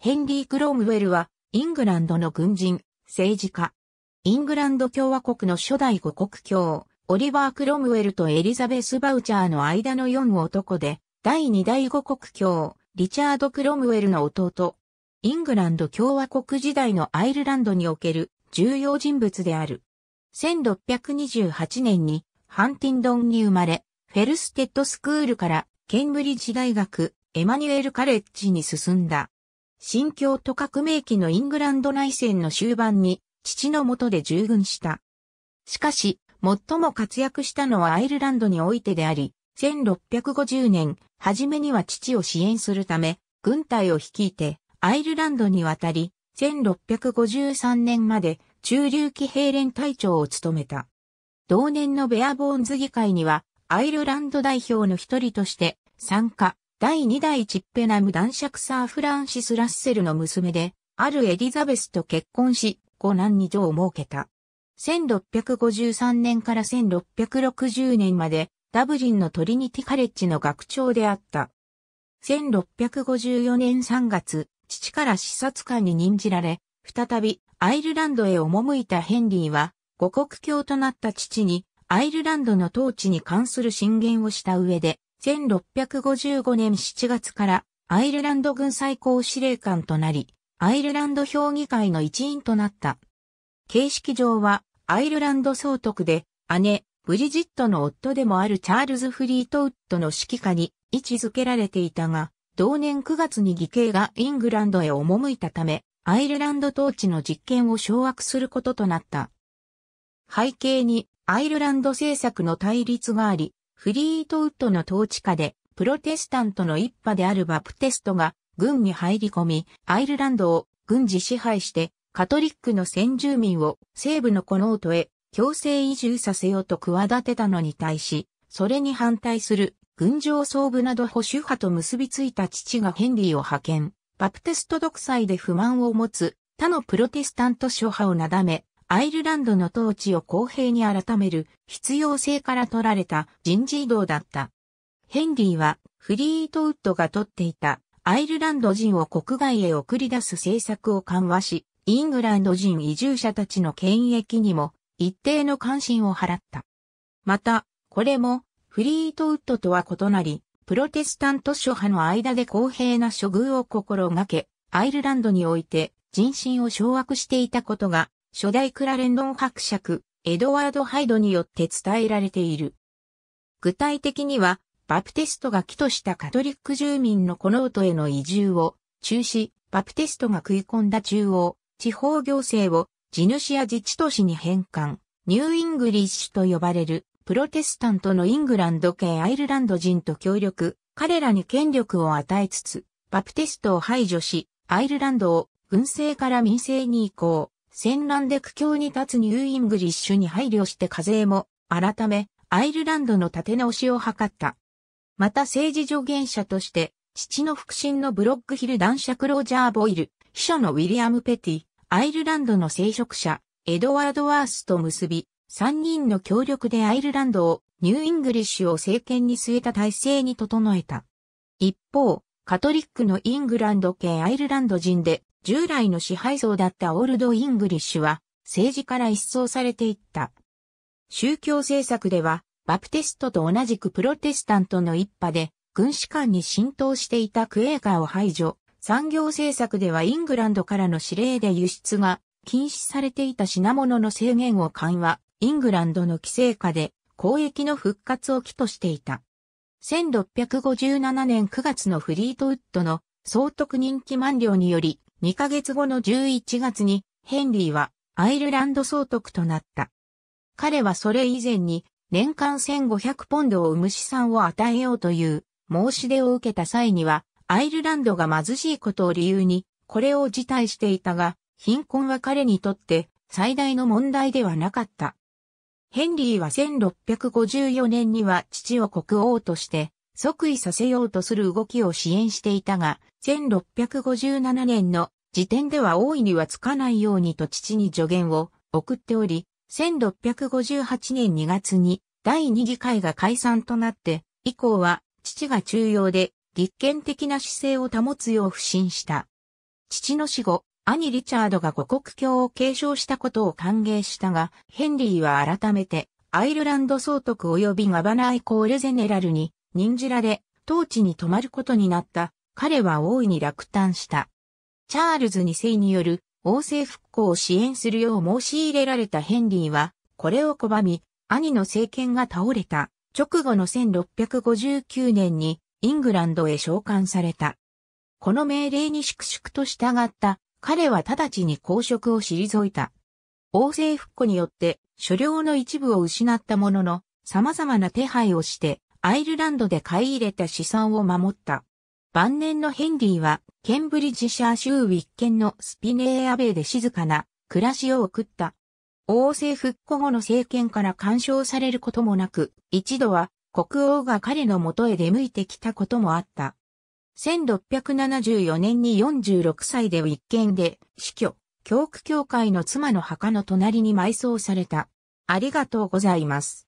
ヘンリー・クロムウェルは、イングランドの軍人、政治家。イングランド共和国の初代五国教、オリバー・クロムウェルとエリザベス・バウチャーの間の4男で、第2代五国教、リチャード・クロムウェルの弟。イングランド共和国時代のアイルランドにおける重要人物である。1628年にハンティンドンに生まれ、フェルステッドスクールからケンブリッジ大学、エマニュエル・カレッジに進んだ。新教と革命期のイングランド内戦の終盤に、父の下で従軍した。しかし、最も活躍したのはアイルランドにおいてであり、1650年、初めには父を支援するため、軍隊を率いて、アイルランドに渡り、1653年まで中流期兵連隊長を務めた。同年のベアボーンズ議会には、アイルランド代表の一人として参加、第2代チッペナム男爵サー・フランシス・ラッセルの娘で、あるエリザベスと結婚し、五男二女を設けた。1653年から1660年まで、ダブリンのトリニティカレッジの学長であった。1654年3月、父から視察官に任じられ、再びアイルランドへ赴いたヘンリーは、五国教となった父に、アイルランドの統治に関する進言をした上で、1655年7月からアイルランド軍最高司令官となり、アイルランド評議会の一員となった。形式上はアイルランド総督で姉、ブリジットの夫でもあるチャールズ・フリートウッドの指揮下に位置づけられていたが、同年9月に義兄がイングランドへ赴いたため、アイルランド統治の実権を掌握することとなった。背景にアイルランド政策の対立があり、フリートウッドの統治下で、プロテスタントの一派であるバプテストが軍に入り込み、アイルランドを軍事支配して、カトリックの先住民を西部のコノートへ強制移住させようと企てたのに対し、それに反対する軍上総部など保守派と結びついた父がヘンリーを派遣、バプテスト独裁で不満を持つ他のプロテスタント諸派をなだめ、アイルランドの統治を公平に改める必要性から取られた人事異動だった。ヘンリーはフリートウッドが取っていたアイルランド人を国外へ送り出す政策を緩和し、イングランド人移住者たちの権益にも一定の関心を払った。また、これもフリートウッドとは異なり、プロテスタント諸派の間で公平な処遇を心がけ、アイルランドにおいて人心を掌握していたことが初代クラレンドン伯爵、エドワード・ハイドによって伝えられている。具体的には、バプテストが起としたカトリック住民のこの音への移住を中止、バプテストが食い込んだ中央、地方行政を地主や自治都市に返還、ニューイングリッシュと呼ばれる、プロテスタントのイングランド系アイルランド人と協力、彼らに権力を与えつつ、バプテストを排除し、アイルランドを軍政から民政に移行。戦乱で苦境に立つニューイングリッシュに配慮して課税も、改め、アイルランドの立て直しを図った。また政治助言者として、父の腹心のブロックヒル男爵ロージャー・ボイル、秘書のウィリアム・ペティ、アイルランドの聖職者、エドワード・ワースと結び、3人の協力でアイルランドを、ニューイングリッシュを政権に据えた体制に整えた。一方、カトリックのイングランド系アイルランド人で、従来の支配層だったオールドイングリッシュは政治から一掃されていった。宗教政策では、バプテストと同じくプロテスタントの一派で、軍士官に浸透していたクエーカーを排除、産業政策ではイングランドからの指令で輸出が禁止されていた品物の制限を緩和、イングランドの規制下で交易の復活を期としていた。1657年9月のフリートウッドの総督人気満了により2ヶ月後の11月にヘンリーはアイルランド総督となった。彼はそれ以前に年間1500ポンドを生む資産を与えようという申し出を受けた際にはアイルランドが貧しいことを理由にこれを辞退していたが貧困は彼にとって最大の問題ではなかった。ヘンリーは1654年には父を国王として即位させようとする動きを支援していたが、1657年の時点では大いにはつかないようにと父に助言を送っており、1658年2月に第二議会が解散となって、以降は父が中央で立憲的な姿勢を保つよう不信した。父の死後、兄リチャードが五国教を継承したことを歓迎したが、ヘンリーは改めてアイルランド総督及びガバナイコールゼネラルに任じられ、当地に泊まることになった彼は大いに落胆した。チャールズ2世による王政復興を支援するよう申し入れられたヘンリーは、これを拒み、兄の政権が倒れた直後の1659年にイングランドへ召喚された。この命令に粛々と従った彼は直ちに公職を退いた。王政復古によって所領の一部を失ったものの様々な手配をしてアイルランドで買い入れた資産を守った。晩年のヘンリーは、ケンブリッジシャー州ウィッケンのスピネーアベイで静かな暮らしを送った。王政復古後の政権から干渉されることもなく、一度は国王が彼の元へ出向いてきたこともあった。1674年に46歳でウィッケンで死去、教区教会の妻の墓の隣に埋葬された。ありがとうございます。